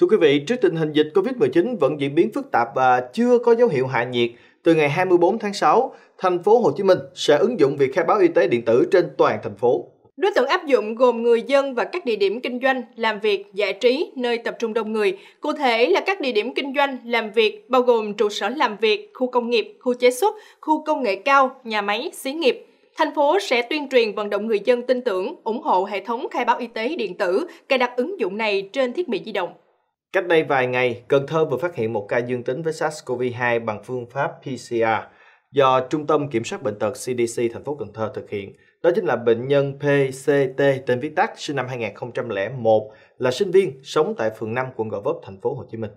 Thưa quý vị, trước tình hình dịch COVID-19 vẫn diễn biến phức tạp và chưa có dấu hiệu hạ nhiệt, từ ngày 24 tháng 6, thành phố Hồ Chí Minh sẽ ứng dụng việc khai báo y tế điện tử trên toàn thành phố. Đối tượng áp dụng gồm người dân và các địa điểm kinh doanh, làm việc, giải trí, nơi tập trung đông người. Cụ thể là các địa điểm kinh doanh, làm việc bao gồm trụ sở làm việc, khu công nghiệp, khu chế xuất, khu công nghệ cao, nhà máy, xí nghiệp. Thành phố sẽ tuyên truyền vận động người dân tin tưởng, ủng hộ hệ thống khai báo y tế điện tử, cài đặt ứng dụng này trên thiết bị di động. Cách đây vài ngày, Cần Thơ vừa phát hiện một ca dương tính với SARS-CoV-2 bằng phương pháp PCR do Trung tâm Kiểm soát Bệnh tật CDC thành phố Cần Thơ thực hiện. Đó chính là bệnh nhân PCT tên viết tắt sinh năm 2001 là sinh viên sống tại phường 5 quận Gò Vấp thành phố Hồ Chí Minh.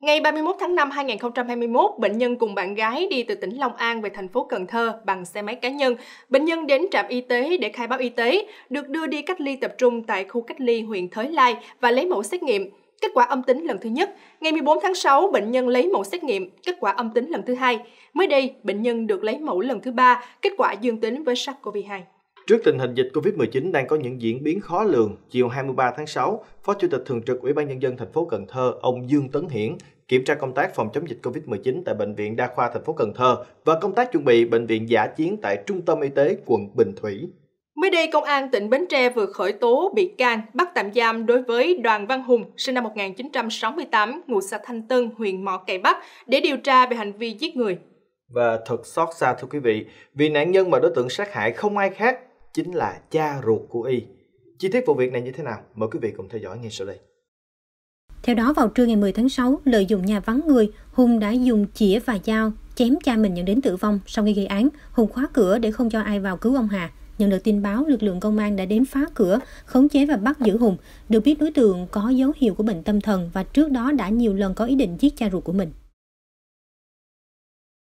Ngày 31 tháng 5 2021, bệnh nhân cùng bạn gái đi từ tỉnh Long An về thành phố Cần Thơ bằng xe máy cá nhân. Bệnh nhân đến trạm y tế để khai báo y tế, được đưa đi cách ly tập trung tại khu cách ly huyện Thới Lai và lấy mẫu xét nghiệm. Kết quả âm tính lần thứ nhất, ngày 14 tháng 6 bệnh nhân lấy mẫu xét nghiệm, kết quả âm tính lần thứ hai. Mới đây, bệnh nhân được lấy mẫu lần thứ ba, kết quả dương tính với SARS-CoV-2. Trước tình hình dịch Covid-19 đang có những diễn biến khó lường, chiều 23 tháng 6, Phó Chủ tịch thường trực Ủy ban nhân dân thành phố Cần Thơ, ông Dương Tấn Hiển kiểm tra công tác phòng chống dịch Covid-19 tại bệnh viện Đa khoa thành phố Cần Thơ và công tác chuẩn bị bệnh viện giả chiến tại Trung tâm Y tế quận Bình Thủy. Mới đây, Công an tỉnh Bến Tre vừa khởi tố bị can, bắt tạm giam đối với Đoàn Văn Hùng, sinh năm 1968, ngụ xã Thanh Tân, huyện Mỏ Cày Bắc, để điều tra về hành vi giết người. Và thật xót xa thưa quý vị, vì nạn nhân mà đối tượng sát hại không ai khác chính là cha ruột của y. Chi tiết vụ việc này như thế nào? Mời quý vị cùng theo dõi ngay sau đây. Theo đó, vào trưa ngày 10 tháng 6, lợi dụng nhà vắng người, Hùng đã dùng chĩa và dao chém cha mình dẫn đến tử vong. Sau khi gây án, Hùng khóa cửa để không cho ai vào cứu ông Hà. Nhận được tin báo, lực lượng công an đã đến phá cửa, khống chế và bắt giữ Hùng. Được biết đối tượng có dấu hiệu của bệnh tâm thần và trước đó đã nhiều lần có ý định giết cha ruột của mình.